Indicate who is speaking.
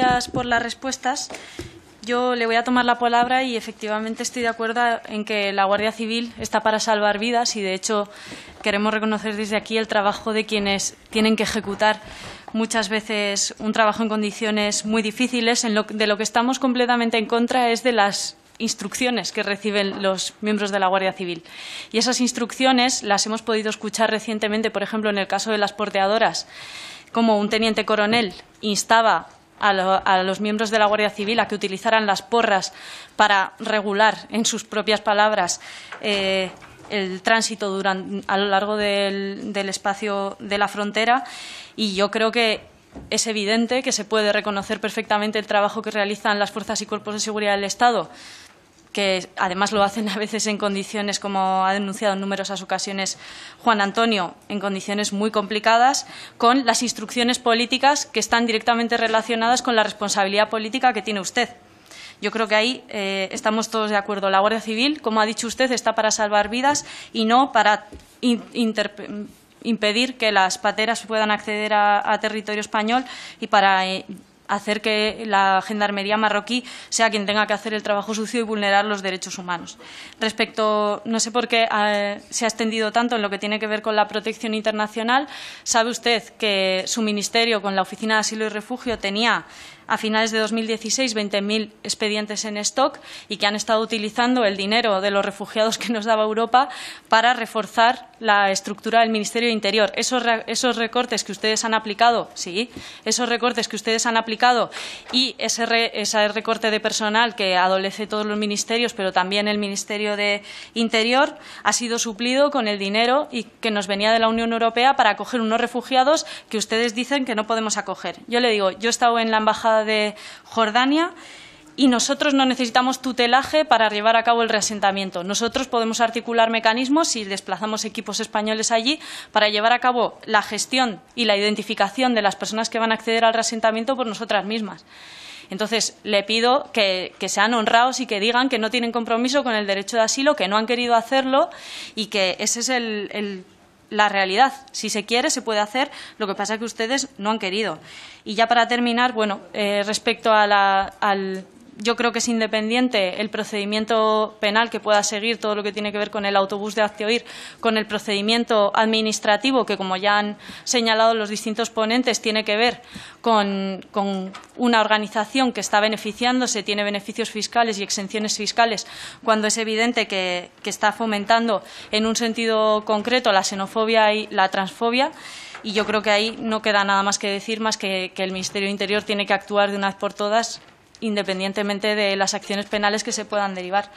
Speaker 1: gracias por las respuestas. Yo le voy a tomar la palabra y efectivamente estoy de acuerdo en que la Guardia Civil está para salvar vidas y de hecho queremos reconocer desde aquí el trabajo de quienes tienen que ejecutar muchas veces un trabajo en condiciones muy difíciles. de lo que estamos completamente en contra es de las instrucciones que reciben los miembros de la Guardia Civil. Y esas instrucciones las hemos podido escuchar recientemente, por ejemplo, en el caso de las porteadoras, como un teniente coronel instaba a, los miembros de la Guardia Civil a que utilizaran las porras para regular, en sus propias palabras, eh, el tránsito a lo largo del espacio de la frontera. Y yo creo que es evidente que se puede reconocer perfectamente el trabajo que realizan las fuerzas y cuerpos de seguridad del Estado que además lo hacen a veces en condiciones, como ha denunciado en numerosas ocasiones Juan Antonio, en condiciones muy complicadas, con las instrucciones políticas que están directamente relacionadas con la responsabilidad política que tiene usted. Yo creo que ahí eh, estamos todos de acuerdo. La Guardia Civil, como ha dicho usted, está para salvar vidas y no para impedir que las pateras puedan acceder a, territorio español y para eh, hacer que la gendarmería marroquí sea quien tenga que hacer el trabajo sucio y vulnerar los derechos humanos. Respecto, no sé por qué eh, se ha extendido tanto en lo que tiene que ver con la protección internacional, sabe usted que su ministerio con la Oficina de Asilo y Refugio tenía a finales de 2016 20.000 expedientes en stock y que han estado utilizando el dinero de los refugiados que nos daba Europa para reforzar la estructura del Ministerio de Interior. esos recortes que ustedes han aplicado, sí, esos recortes que ustedes han aplicado y ese, recorte de personal que adolece todos los ministerios, pero también el Ministerio de Interior, ha sido suplido con el dinero y que nos venía de la Unión Europea para acoger unos refugiados que ustedes dicen que no podemos acoger. Yo le digo, yo he estado en la Embajada de Jordania y nosotros no necesitamos tutelaje para llevar a cabo el reasentamiento. Nosotros podemos articular mecanismos y desplazamos equipos españoles allí para llevar a cabo la gestión y la identificación de las personas que van a acceder al reasentamiento por nosotras mismas. Entonces, le pido que, sean honrados y que digan que no tienen compromiso con el derecho de asilo, que no han querido hacerlo y que esa es la realidad. Si se quiere, se puede hacer, lo que pasa es que ustedes no han querido. Y ya para terminar, bueno, eh, respecto a la, al, yo creo que es independiente el procedimiento penal que pueda seguir todo lo que tiene que ver con el autobús de acteoir, con el procedimiento administrativo que, como ya han señalado los distintos ponentes, tiene que ver con, una organización que está beneficiándose, tiene beneficios fiscales y exenciones fiscales, cuando es evidente que, está fomentando en un sentido concreto la xenofobia y la transfobia y yo creo que ahí no queda nada más que decir, más que, que, el Ministerio del Interior tiene que actuar de una vez por todas independientemente de las acciones penales que se puedan derivar.